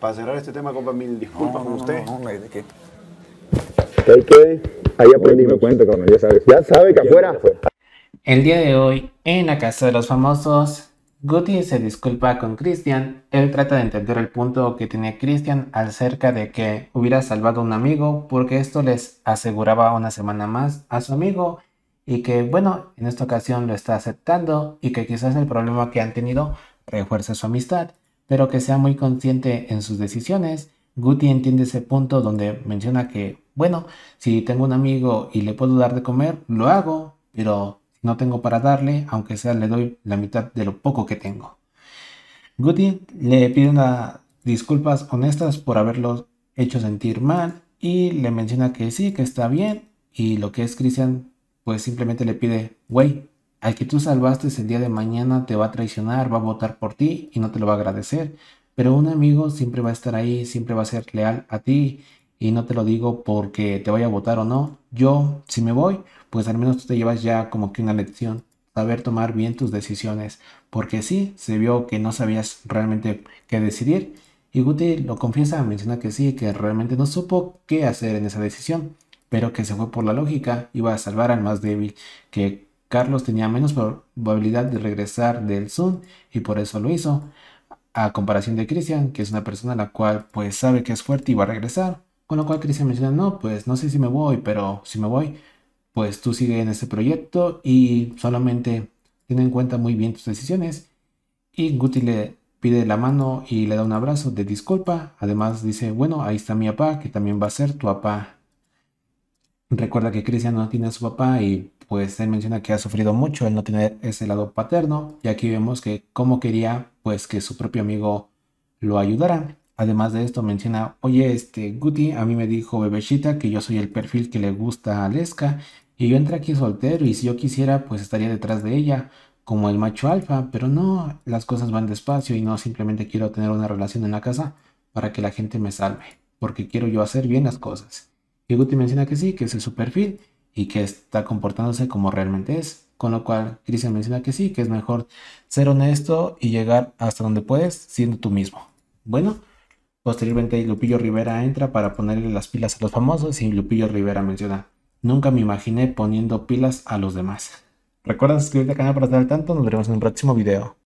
Para cerrar este tema, compa, mil disculpas con usted. No, no, qué? ya sabes. Ya sabe que afuera El día de hoy, en la Casa de los Famosos, Guti se disculpa con Christian. Él trata de entender el punto que tenía Christian acerca de que hubiera salvado a un amigo, porque esto les aseguraba una semana más a su amigo. Y que, bueno, en esta ocasión lo está aceptando y que quizás el problema que han tenido refuerce su amistad pero que sea muy consciente en sus decisiones. Guti entiende ese punto donde menciona que, bueno, si tengo un amigo y le puedo dar de comer, lo hago, pero no tengo para darle, aunque sea le doy la mitad de lo poco que tengo. Guti le pide una disculpas honestas por haberlo hecho sentir mal y le menciona que sí, que está bien y lo que es Cristian, pues simplemente le pide, güey, al que tú salvaste el día de mañana te va a traicionar, va a votar por ti y no te lo va a agradecer. Pero un amigo siempre va a estar ahí, siempre va a ser leal a ti. Y no te lo digo porque te vaya a votar o no. Yo, si me voy, pues al menos tú te llevas ya como que una lección. Saber tomar bien tus decisiones. Porque sí, se vio que no sabías realmente qué decidir. Y Guti lo confiesa, menciona que sí, que realmente no supo qué hacer en esa decisión. Pero que se fue por la lógica, iba a salvar al más débil, que Carlos tenía menos probabilidad de regresar del Zoom y por eso lo hizo, a comparación de Cristian, que es una persona la cual pues sabe que es fuerte y va a regresar. Con lo cual Cristian menciona, no, pues no sé si me voy, pero si me voy, pues tú sigue en este proyecto y solamente tiene en cuenta muy bien tus decisiones. Y Guti le pide la mano y le da un abrazo de disculpa. Además dice, bueno, ahí está mi papá, que también va a ser tu papá. Recuerda que Cristian no tiene a su papá y pues él menciona que ha sufrido mucho el no tener ese lado paterno y aquí vemos que como quería pues que su propio amigo lo ayudara. Además de esto menciona, oye, este Guti a mí me dijo bebecita que yo soy el perfil que le gusta a Lesca y yo entré aquí soltero y si yo quisiera pues estaría detrás de ella como el macho alfa, pero no, las cosas van despacio y no simplemente quiero tener una relación en la casa para que la gente me salve, porque quiero yo hacer bien las cosas. Y Guti menciona que sí, que es su perfil y que está comportándose como realmente es. Con lo cual, Cristian menciona que sí, que es mejor ser honesto y llegar hasta donde puedes siendo tú mismo. Bueno, posteriormente Lupillo Rivera entra para ponerle las pilas a los famosos y Lupillo Rivera menciona, nunca me imaginé poniendo pilas a los demás. Recuerda suscribirte al canal para estar al tanto, nos veremos en un próximo video.